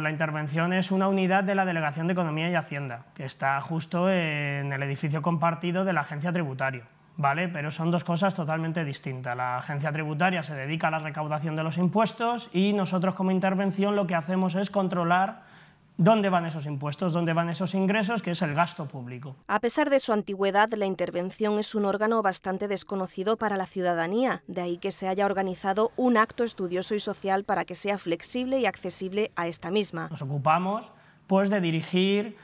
La intervención es una unidad de la Delegación de Economía y Hacienda, que está justo en el edificio compartido de la Agencia Tributaria. ¿Vale? Pero son dos cosas totalmente distintas. La agencia tributaria se dedica a la recaudación de los impuestos y nosotros como intervención lo que hacemos es controlar ¿Dónde van esos impuestos? ¿Dónde van esos ingresos? Que es el gasto público. A pesar de su antigüedad, la intervención es un órgano bastante desconocido para la ciudadanía, de ahí que se haya organizado un acto estudioso y social para que sea flexible y accesible a esta misma. Nos ocupamos pues, de dirigir,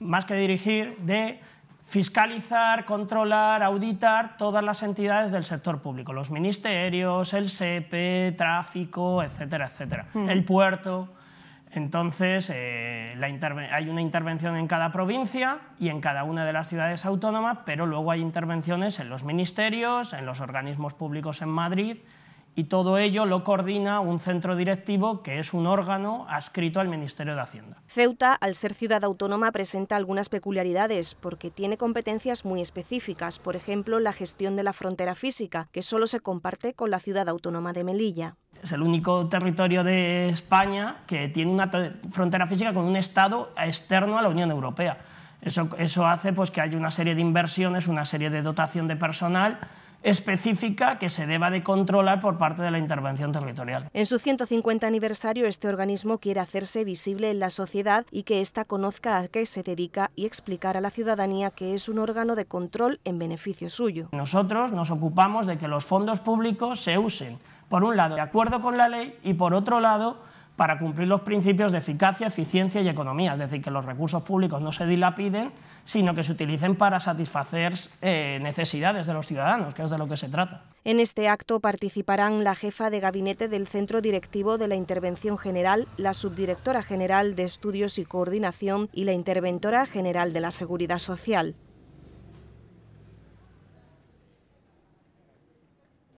más que dirigir, de fiscalizar, controlar, auditar todas las entidades del sector público, los ministerios, el SEPE, tráfico, etcétera, etcétera, mm. el puerto. Entonces, eh, hay una intervención en cada provincia y en cada una de las ciudades autónomas, pero luego hay intervenciones en los ministerios, en los organismos públicos en Madrid, y todo ello lo coordina un centro directivo que es un órgano adscrito al Ministerio de Hacienda. Ceuta, al ser ciudad autónoma, presenta algunas peculiaridades porque tiene competencias muy específicas, por ejemplo, la gestión de la frontera física, que solo se comparte con la ciudad autónoma de Melilla es el único territorio de España que tiene una frontera física con un Estado externo a la Unión Europea. Eso, hace pues, que haya una serie de inversiones, una serie de dotación de personal específica que se deba de controlar por parte de la intervención territorial. En su 150 aniversario, este organismo quiere hacerse visible en la sociedad y que ésta conozca a qué se dedica y explicar a la ciudadanía que es un órgano de control en beneficio suyo. Nosotros nos ocupamos de que los fondos públicos se usen, por un lado, de acuerdo con la ley y por otro lado, para cumplir los principios de eficacia, eficiencia y economía, es decir, que los recursos públicos no se dilapiden, sino que se utilicen para satisfacer eh, necesidades de los ciudadanos, que es de lo que se trata. En este acto participarán la jefa de gabinete del Centro Directivo de la Intervención General, la subdirectora general de Estudios y Coordinación y la interventora general de la Seguridad Social.